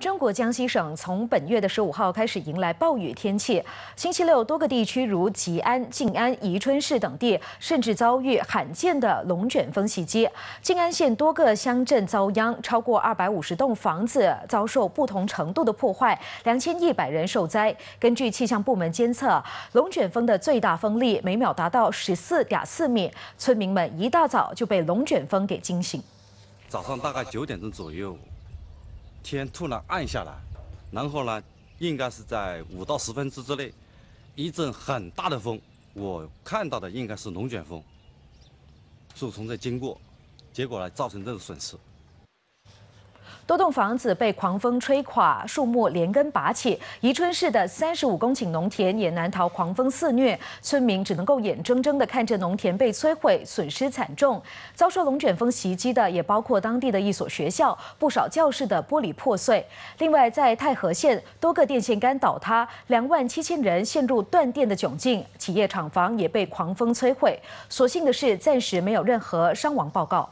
中国江西省从本月的十五号开始迎来暴雨天气。星期六，多个地区如吉安、静安、宜春市等地，甚至遭遇罕见的龙卷风袭击。静安县多个乡镇遭殃，超过二百五十栋房子遭受不同程度的破坏，两千一百人受灾。根据气象部门监测，龙卷风的最大风力每秒达到十四点四米。村民们一大早就被龙卷风给惊醒，早上大概九点钟左右。天突然暗下来，然后呢，应该是在五到十分钟之内，一阵很大的风，我看到的应该是龙卷风，是从这经过，结果呢造成这种损失。多栋房子被狂风吹垮，树木连根拔起。宜春市的三十五公顷农田也难逃狂风肆虐，村民只能够眼睁睁的看着农田被摧毁，损失惨重。遭受龙卷风袭击的也包括当地的一所学校，不少教室的玻璃破碎。另外，在太和县，多个电线杆倒塌，两万七千人陷入断电的窘境，企业厂房也被狂风摧毁。所幸的是，暂时没有任何伤亡报告。